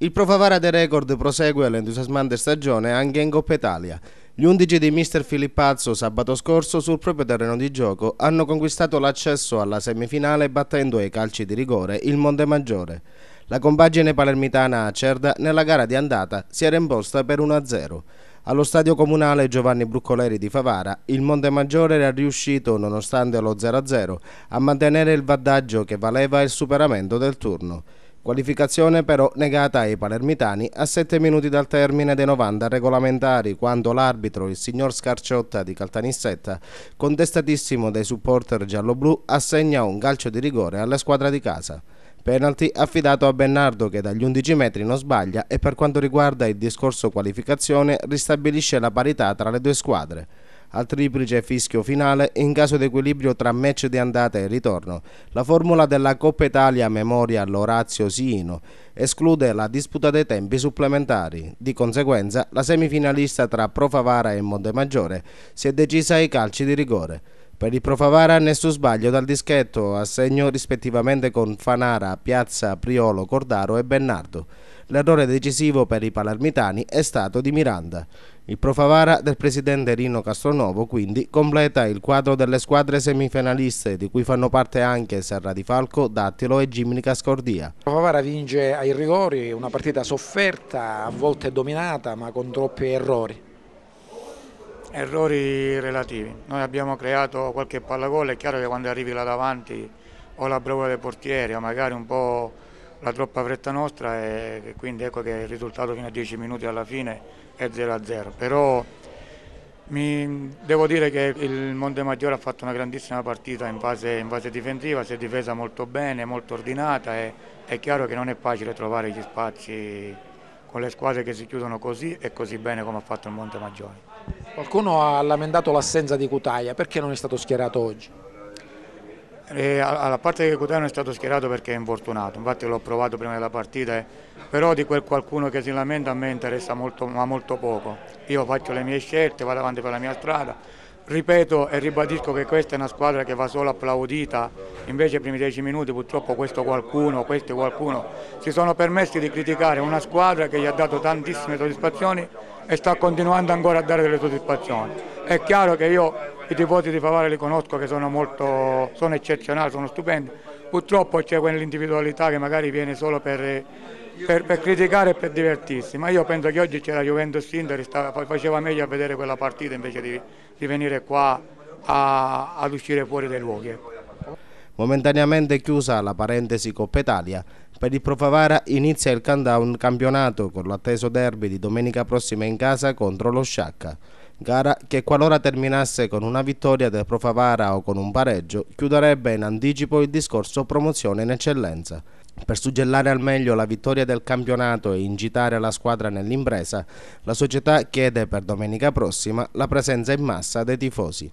Il Provavara dei record prosegue l'entusiasmante stagione anche in Coppa Italia. Gli undici di Mr. Filippazzo sabato scorso sul proprio terreno di gioco hanno conquistato l'accesso alla semifinale battendo ai calci di rigore il Monte Maggiore. La compagine palermitana a Cerda nella gara di andata si era imposta per 1-0. Allo stadio comunale Giovanni Bruccoleri di Favara, il Monte Maggiore era riuscito, nonostante lo 0-0, a mantenere il vantaggio che valeva il superamento del turno. Qualificazione però negata ai palermitani a 7 minuti dal termine dei 90 regolamentari quando l'arbitro, il signor Scarciotta di Caltanissetta, contestatissimo dai supporter gialloblu, assegna un calcio di rigore alla squadra di casa. Penalty affidato a Bernardo che dagli 11 metri non sbaglia e per quanto riguarda il discorso qualificazione ristabilisce la parità tra le due squadre al triplice fischio finale in caso di equilibrio tra match di andata e ritorno. La formula della Coppa Italia memoria all'Orazio Siino esclude la disputa dei tempi supplementari. Di conseguenza, la semifinalista tra Profavara e Montemaggiore si è decisa ai calci di rigore. Per il Profavara nessun sbaglio dal dischetto, a segno rispettivamente con Fanara, Piazza, Priolo, Cordaro e Bennardo. L'errore decisivo per i palermitani è stato di Miranda. Il Profavara del presidente Rino Castronovo quindi completa il quadro delle squadre semifinaliste di cui fanno parte anche Serra di Falco, Dattilo e Gimni Cascordia. Il Profavara vince ai rigori, una partita sofferta, a volte dominata ma con troppi errori errori relativi. Noi abbiamo creato qualche pallagol, è chiaro che quando arrivi là davanti o la bravura del portiere o magari un po' la troppa fretta nostra e quindi ecco che il risultato fino a 10 minuti alla fine è 0-0. Però mi, devo dire che il Monte Maggiore ha fatto una grandissima partita in fase, in fase, difensiva, si è difesa molto bene, molto ordinata e è chiaro che non è facile trovare gli spazi con le squadre che si chiudono così e così bene come ha fatto il Monte Maggiore. Qualcuno ha lamentato l'assenza di Cutaia, perché non è stato schierato oggi? E eh, alla parte che Cutaia non è stato schierato perché è infortunato, infatti l'ho provato prima della partita, eh, però di quel qualcuno che si lamenta a me interessa molto, ma molto poco. Io faccio le mie scelte, vado avanti per la mia strada, ripeto e ribadisco che questa è una squadra che va solo applaudita, invece i primi dieci minuti purtroppo questo qualcuno, questo qualcuno si sono permessi di criticare una squadra che gli ha dato tantissime soddisfazioni e sta continuando ancora a dare delle soddisfazioni. È chiaro che io i tifosi di Favara li conosco che sono, molto, sono eccezionali, sono stupendi, purtroppo c'è quell'individualità che magari viene solo per per, per, criticare e per divertirsi, ma io penso che oggi c'era Juventus Inter, stava, faceva meglio a vedere quella partita invece di, di venire qua a, ad uscire fuori dai luoghi. Ecco. Momentaneamente chiusa la parentesi Coppa Italia, per il Profavara inizia il countdown campionato con l'atteso derby di domenica prossima in casa contro lo Sciacca. Gara che qualora terminasse con una vittoria del Profavara o con un pareggio, chiuderebbe in anticipo il discorso promozione in eccellenza. Per suggellare al meglio la vittoria del campionato e incitare la squadra nell'impresa, la società chiede per domenica prossima la presenza in massa dei tifosi.